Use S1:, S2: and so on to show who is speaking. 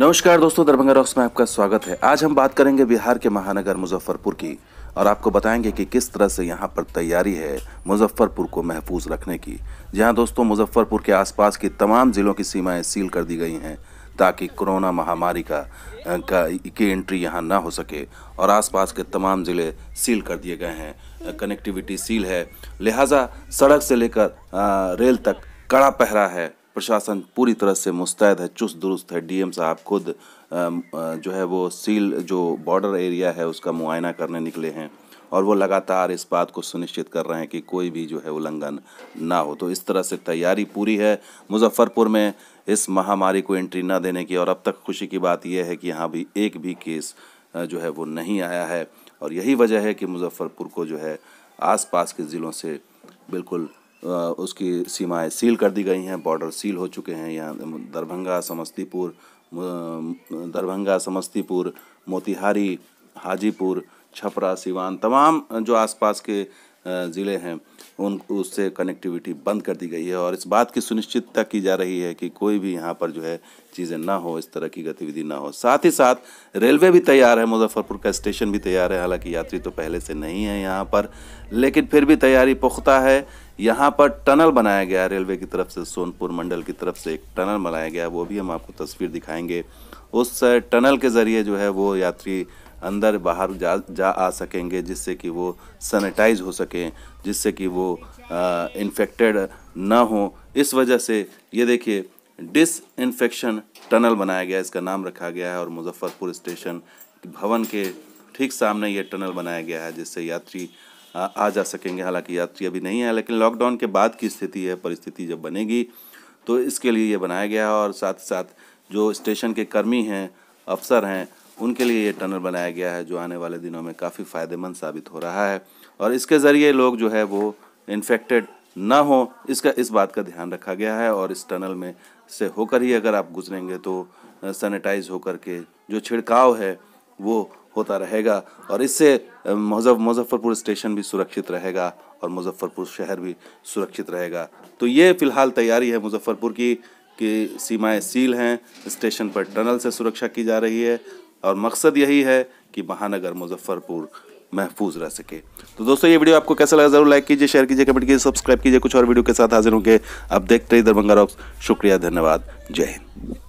S1: नमस्कार दोस्तों दरभंगा रॉक्स में आपका स्वागत है आज हम बात करेंगे बिहार के महानगर मुजफ्फरपुर की और आपको बताएंगे कि किस तरह से यहाँ पर तैयारी है मुजफ्फरपुर को महफूज रखने की जहाँ दोस्तों मुजफ्फरपुर के आसपास की तमाम ज़िलों की सीमाएं सील कर दी गई हैं ताकि कोरोना महामारी का का की एंट्री यहाँ ना हो सके और आसपास के तमाम ज़िले सील कर दिए गए हैं कनेक्टिविटी सील है लिहाजा सड़क से लेकर रेल तक कड़ा पहरा है प्रशासन पूरी तरह से मुस्तैद है चुस्त दुरुस्त है डीएम साहब खुद जो है वो सील जो बॉर्डर एरिया है उसका मुआयना करने निकले हैं और वो लगातार इस बात को सुनिश्चित कर रहे हैं कि कोई भी जो है उल्लंघन ना हो तो इस तरह से तैयारी पूरी है मुजफ्फरपुर में इस महामारी को एंट्री ना देने की और अब तक खुशी की बात यह है कि यहाँ भी एक भी केस जो है वो नहीं आया है और यही वजह है कि मुजफ्फरपुर को जो है आसपास के ज़िलों से बिल्कुल उसकी सीमाएं सील कर दी गई हैं बॉर्डर सील हो चुके हैं यहाँ दरभंगा समस्तीपुर दरभंगा समस्तीपुर मोतिहारी हाजीपुर छपरा सिवान तमाम जो आसपास के ज़िले हैं उन उससे कनेक्टिविटी बंद कर दी गई है और इस बात की सुनिश्चितता की जा रही है कि कोई भी यहाँ पर जो है चीज़ें ना हो इस तरह की गतिविधि ना हो साथ ही साथ रेलवे भी तैयार है मुजफ्फरपुर का स्टेशन भी तैयार है हालांकि यात्री तो पहले से नहीं है यहाँ पर लेकिन फिर भी तैयारी पुख्ता है यहाँ पर टनल बनाया गया है रेलवे की तरफ से सोनपुर मंडल की तरफ से एक टनल बनाया गया वो भी हम आपको तस्वीर दिखाएंगे उस टनल के ज़रिए जो है वो यात्री अंदर बाहर जा जा आ सकेंगे जिससे कि वो सैनिटाइज हो सकें जिससे कि वो इन्फेक्टेड ना हो इस वजह से ये देखिए डिस इन्फेक्शन टनल बनाया गया इसका नाम रखा गया है और मुजफ्फरपुर स्टेशन भवन के ठीक सामने ये टनल बनाया गया है जिससे यात्री आ जा सकेंगे हालांकि यात्री अभी नहीं है लेकिन लॉकडाउन के बाद की स्थिति है परिस्थिति जब बनेगी तो इसके लिए ये बनाया गया है और साथ साथ जो स्टेशन के कर्मी हैं अफसर हैं उनके लिए ये टनल बनाया गया है जो आने वाले दिनों में काफ़ी फ़ायदेमंद साबित हो रहा है और इसके ज़रिए लोग जो है वो इन्फेक्टेड ना हो इसका इस बात का ध्यान रखा गया है और इस टनल में से होकर ही अगर आप गुजरेंगे तो सैनिटाइज होकर के जो छिड़काव है वो होता रहेगा और इससे मुजफ्फरपुर स्टेशन भी सुरक्षित रहेगा और मुजफ्फरपुर शहर भी सुरक्षित रहेगा तो ये फ़िलहाल तैयारी है मुजफ्फरपुर की कि सीमाएं सील हैं स्टेशन पर टनल से सुरक्षा की जा रही है और मकसद यही है कि महानगर मुजफ्फरपुर महफूज रह सके तो दोस्तों ये वीडियो आपको कैसा लगा जरूर लाइक कीजिए शेयर कीजिए कमेंट कीजिए सब्सक्राइब कीजिए कुछ और वीडियो के साथ हाजिर होंगे आप देखते रहिए दरभंगा रॉक्स शुक्रिया धन्यवाद जय हिंद